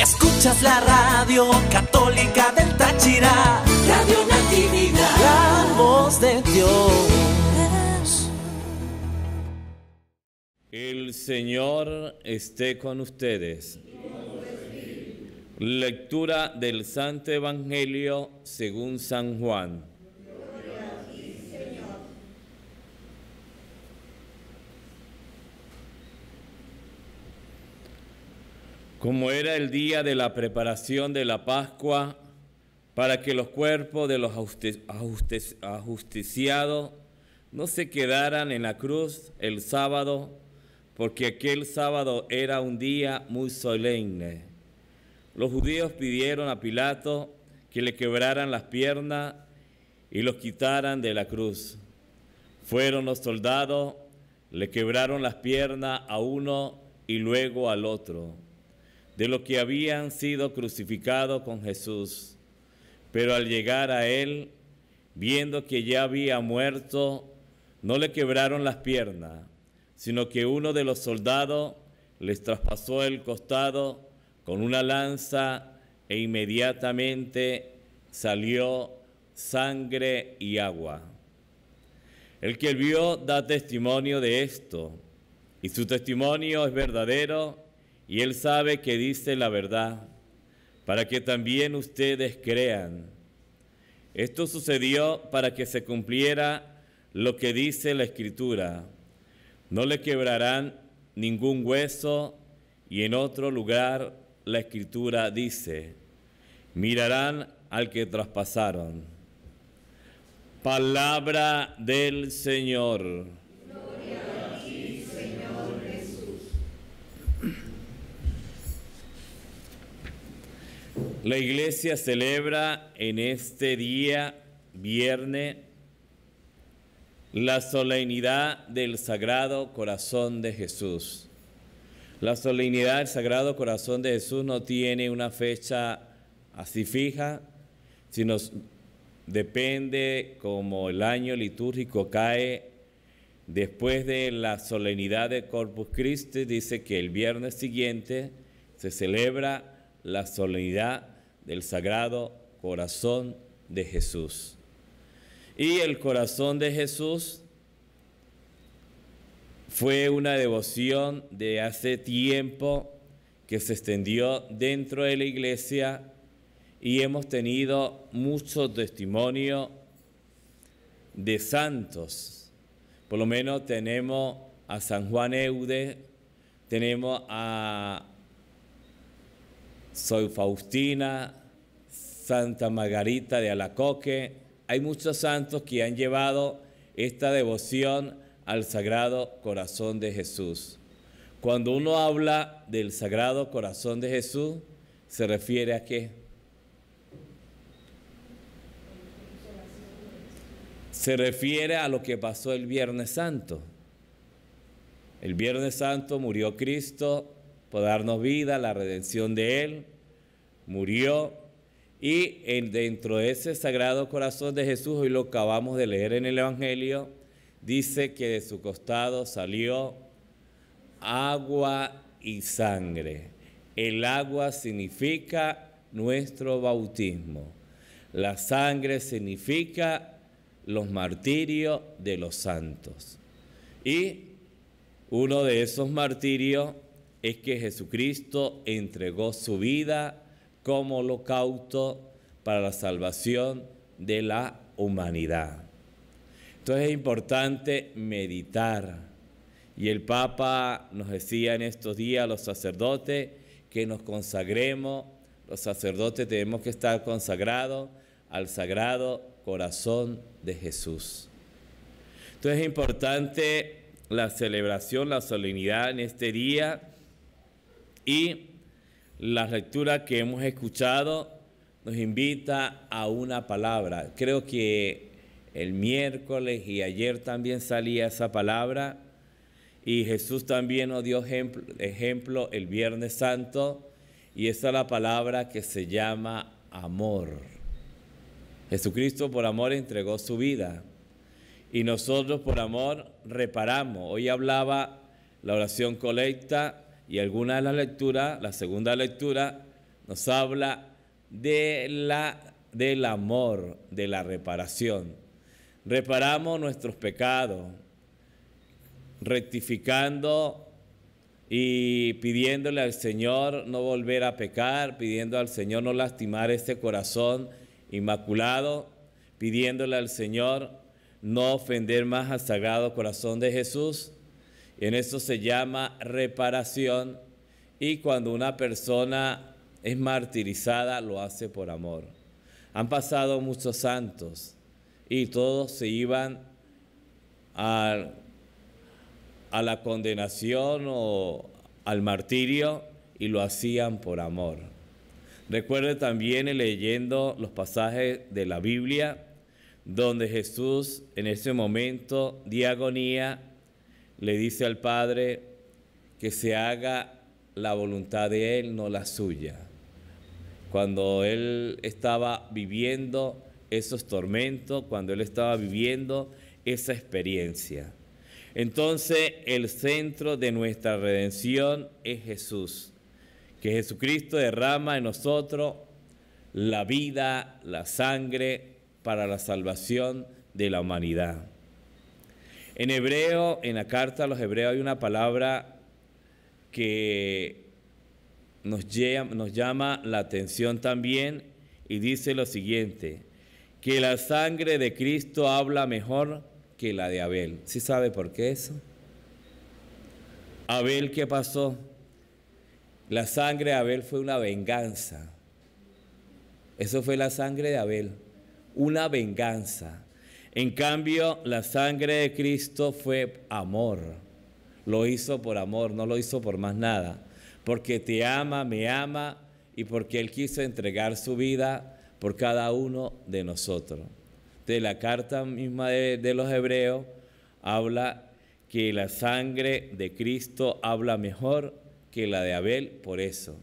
Escuchas la radio católica del Táchira, Radio Natividad, la voz de Dios. El Señor esté con ustedes. Lectura del Santo Evangelio según San Juan. como era el día de la preparación de la Pascua, para que los cuerpos de los ajusticiados no se quedaran en la cruz el sábado, porque aquel sábado era un día muy solemne. Los judíos pidieron a Pilato que le quebraran las piernas y los quitaran de la cruz. Fueron los soldados, le quebraron las piernas a uno y luego al otro de los que habían sido crucificados con Jesús. Pero al llegar a él, viendo que ya había muerto, no le quebraron las piernas, sino que uno de los soldados les traspasó el costado con una lanza e inmediatamente salió sangre y agua. El que vio da testimonio de esto, y su testimonio es verdadero, y Él sabe que dice la verdad, para que también ustedes crean. Esto sucedió para que se cumpliera lo que dice la Escritura. No le quebrarán ningún hueso y en otro lugar la Escritura dice, mirarán al que traspasaron. Palabra del Señor. La iglesia celebra en este día, viernes, la solemnidad del Sagrado Corazón de Jesús. La solemnidad del Sagrado Corazón de Jesús no tiene una fecha así fija, sino depende como el año litúrgico cae después de la solemnidad de Corpus Christi, dice que el viernes siguiente se celebra la solemnidad del Sagrado Corazón de Jesús. Y el corazón de Jesús fue una devoción de hace tiempo que se extendió dentro de la iglesia y hemos tenido mucho testimonio de santos. Por lo menos tenemos a San Juan Eude, tenemos a Soy Faustina, Santa Margarita de Alacoque. Hay muchos santos que han llevado esta devoción al Sagrado Corazón de Jesús. Cuando uno habla del Sagrado Corazón de Jesús, ¿se refiere a qué? Se refiere a lo que pasó el Viernes Santo. El Viernes Santo murió Cristo por darnos vida, la redención de Él. Murió, y eh, dentro de ese sagrado corazón de Jesús, hoy lo acabamos de leer en el Evangelio, dice que de su costado salió agua y sangre. El agua significa nuestro bautismo. La sangre significa los martirios de los santos. Y uno de esos martirios es que Jesucristo entregó su vida como holocausto para la salvación de la humanidad. Entonces es importante meditar. Y el Papa nos decía en estos días a los sacerdotes que nos consagremos. Los sacerdotes tenemos que estar consagrados al sagrado corazón de Jesús. Entonces es importante la celebración, la solemnidad en este día y la lectura que hemos escuchado nos invita a una palabra. Creo que el miércoles y ayer también salía esa palabra y Jesús también nos dio ejemplo, el Viernes Santo y esa es la palabra que se llama amor. Jesucristo por amor entregó su vida y nosotros por amor reparamos. Hoy hablaba la oración colecta y alguna de las lecturas, la segunda lectura, nos habla de la, del amor, de la reparación. Reparamos nuestros pecados, rectificando y pidiéndole al Señor no volver a pecar, pidiendo al Señor no lastimar este corazón inmaculado, pidiéndole al Señor no ofender más al sagrado corazón de Jesús en eso se llama reparación y cuando una persona es martirizada lo hace por amor. Han pasado muchos santos y todos se iban a, la condenación o al martirio y lo hacían por amor. Recuerde también leyendo los pasajes de la Biblia donde Jesús en ese momento de agonía le dice al Padre que se haga la voluntad de Él, no la suya. Cuando Él estaba viviendo esos tormentos, cuando Él estaba viviendo esa experiencia. Entonces el centro de nuestra redención es Jesús, que Jesucristo derrama en nosotros la vida, la sangre para la salvación de la humanidad. En hebreo, en la carta a los hebreos hay una palabra que nos llama, nos llama la atención también y dice lo siguiente, que la sangre de Cristo habla mejor que la de Abel. ¿Sí sabe por qué eso? Abel, ¿qué pasó? La sangre de Abel fue una venganza. Eso fue la sangre de Abel, una venganza. En cambio, la sangre de Cristo fue amor. Lo hizo por amor, no lo hizo por más nada. Porque te ama, me ama y porque Él quiso entregar su vida por cada uno de nosotros. De la carta misma de, de los hebreos habla que la sangre de Cristo habla mejor que la de Abel por eso.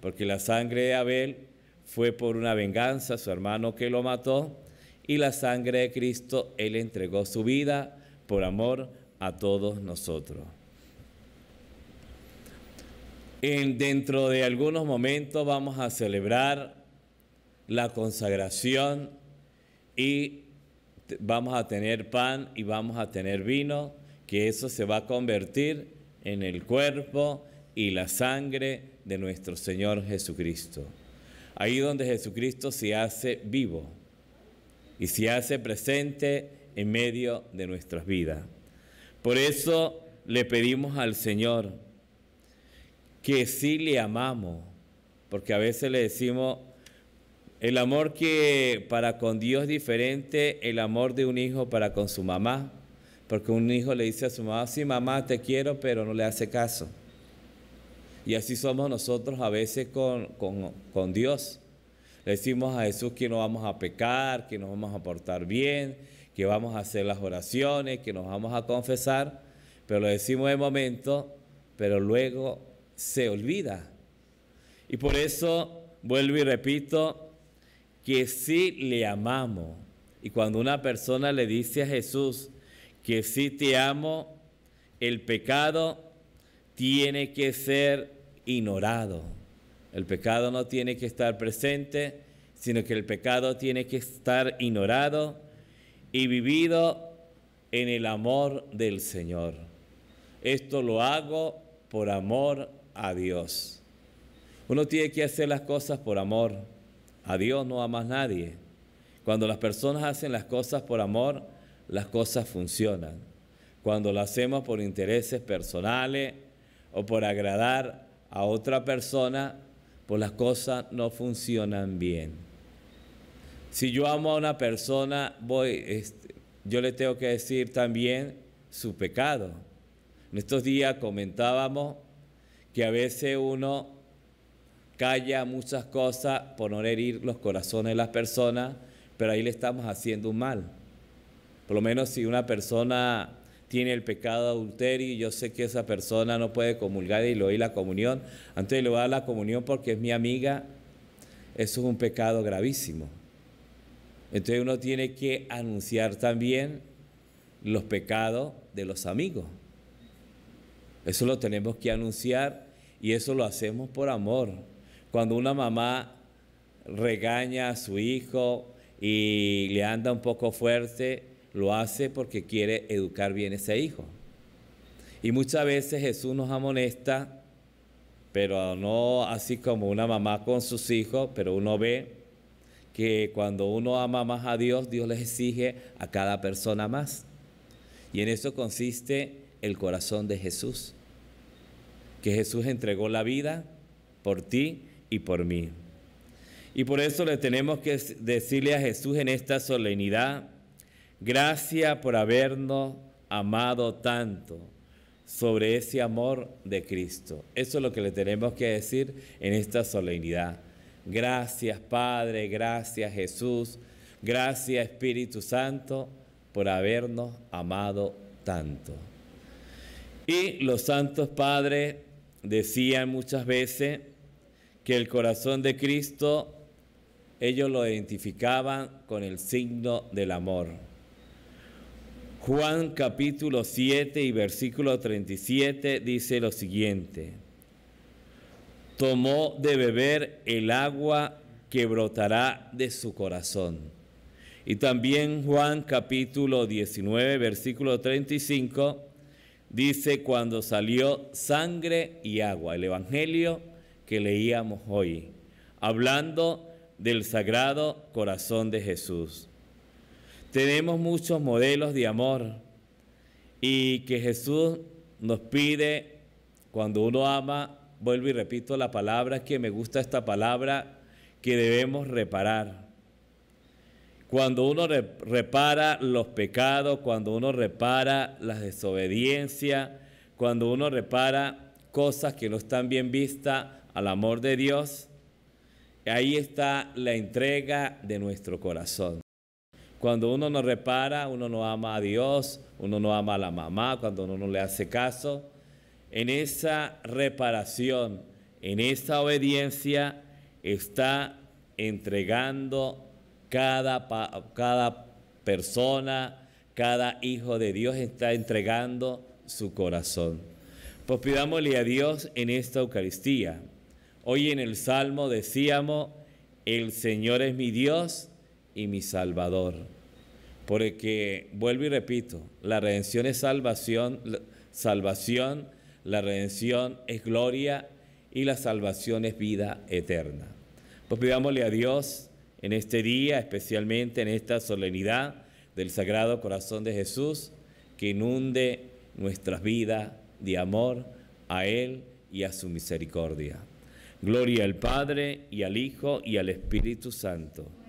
Porque la sangre de Abel fue por una venganza, su hermano que lo mató, y la sangre de Cristo, Él entregó su vida por amor a todos nosotros. dentro de algunos momentos vamos a celebrar la consagración y vamos a tener pan y vamos a tener vino, que eso se va a convertir en el cuerpo y la sangre de nuestro Señor Jesucristo. Ahí donde Jesucristo se hace vivo y se hace presente en medio de nuestras vidas. Por eso le pedimos al Señor que sí le amamos, porque a veces le decimos, el amor que para con Dios es diferente, el amor de un hijo para con su mamá, porque un hijo le dice a su mamá, sí mamá te quiero, pero no le hace caso. Y así somos nosotros a veces con, con Dios. Le decimos a Jesús que no vamos a pecar, que nos vamos a portar bien, que vamos a hacer las oraciones, que nos vamos a confesar, pero lo decimos de momento, pero luego se olvida. Y por eso vuelvo y repito que sí le amamos. Y cuando una persona le dice a Jesús que sí te amo, el pecado tiene que ser ignorado el pecado no tiene que estar presente, sino que el pecado tiene que estar ignorado y vivido en el amor del Señor. Esto lo hago por amor a Dios. Uno tiene que hacer las cosas por amor. A Dios no a nadie. Cuando las personas hacen las cosas por amor, las cosas funcionan. Cuando lo hacemos por intereses personales o por agradar a otra persona, pues las cosas no funcionan bien. Si yo amo a una persona, voy, este, yo le tengo que decir también su pecado. En estos días comentábamos que a veces uno calla muchas cosas por no herir los corazones de las personas, pero ahí le estamos haciendo un mal. Por lo menos si una persona tiene el pecado adulterio y yo sé que esa persona no puede comulgar y le doy la comunión, antes le voy a dar la comunión porque es mi amiga, eso es un pecado gravísimo. Entonces uno tiene que anunciar también los pecados de los amigos. Eso lo tenemos que anunciar y eso lo hacemos por amor. Cuando una mamá regaña a su hijo y le anda un poco fuerte, lo hace porque quiere educar bien a ese hijo. Y muchas veces Jesús nos amonesta, pero no así como una mamá con sus hijos, pero uno ve que cuando uno ama más a Dios, Dios les exige a cada persona más. Y en eso consiste el corazón de Jesús, que Jesús entregó la vida por ti y por mí. Y por eso le tenemos que decirle a Jesús en esta solemnidad, Gracias por habernos amado tanto sobre ese amor de Cristo. Eso es lo que le tenemos que decir en esta solemnidad. Gracias Padre, gracias Jesús, gracias Espíritu Santo por habernos amado tanto. Y los santos padres decían muchas veces que el corazón de Cristo ellos lo identificaban con el signo del amor. Juan capítulo 7 y versículo 37 dice lo siguiente, tomó de beber el agua que brotará de su corazón. Y también Juan capítulo 19, versículo 35, dice cuando salió sangre y agua, el Evangelio que leíamos hoy, hablando del sagrado corazón de Jesús. Tenemos muchos modelos de amor y que Jesús nos pide cuando uno ama, vuelvo y repito la palabra que me gusta esta palabra, que debemos reparar. Cuando uno repara los pecados, cuando uno repara las desobediencia, cuando uno repara cosas que no están bien vistas al amor de Dios, ahí está la entrega de nuestro corazón. Cuando uno no repara, uno no ama a Dios, uno no ama a la mamá, cuando uno no le hace caso. En esa reparación, en esa obediencia, está entregando cada, cada persona, cada hijo de Dios está entregando su corazón. Pues pidámosle a Dios en esta Eucaristía. Hoy en el Salmo decíamos, el Señor es mi Dios y mi Salvador. Porque, vuelvo y repito, la redención es salvación, salvación, la redención es gloria y la salvación es vida eterna. Pues pidámosle a Dios en este día, especialmente en esta solemnidad del Sagrado Corazón de Jesús, que inunde nuestras vidas de amor a Él y a su misericordia. Gloria al Padre y al Hijo y al Espíritu Santo